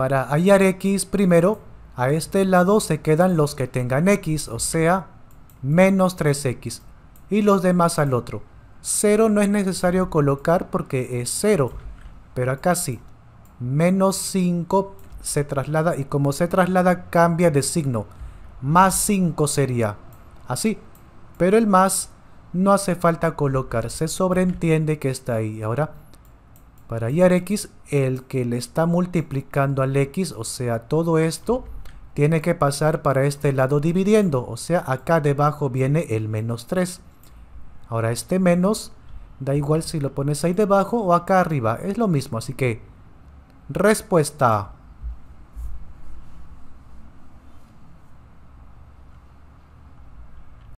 Para hallar x primero, a este lado se quedan los que tengan x, o sea, menos 3x, y los demás al otro. 0 no es necesario colocar porque es 0, pero acá sí. Menos 5 se traslada y como se traslada cambia de signo. Más 5 sería así, pero el más no hace falta colocar, se sobreentiende que está ahí. Ahora para hallar x, el que le está multiplicando al x, o sea, todo esto, tiene que pasar para este lado dividiendo, o sea, acá debajo viene el menos 3. Ahora este menos, da igual si lo pones ahí debajo o acá arriba, es lo mismo, así que respuesta